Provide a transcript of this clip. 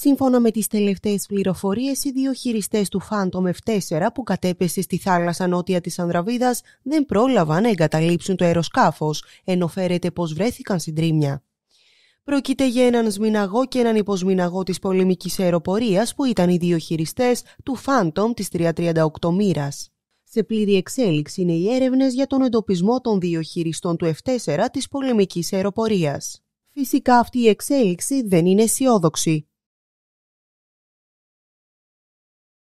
Σύμφωνα με τις τελευταίες πληροφορίες οι δύο χειριστές του Phantom F4 που κατέπεσε στη θάλασσα νότια της Ανδραβίδας δεν πρόλαβαν να εγκαταλείψουν το αεροσκάφος, ενώ φέρεται πως βρέθηκαν συντρίμια. Πρόκειται για έναν σμιναγό και έναν υποσμιναγό της Πολεμικής Αεροπορίας, που ήταν οι δύο χειριστές του Phantom της 338 μοίρας. Σε πλήρη εξέλιξη είναι οι έρευνες για τον εντοπισμό των δύο χειριστών του F4 της πολεμικής αεροπορίας. Φυσικά αυτή η εξέλιξη δεν είναι αισιόδοξη.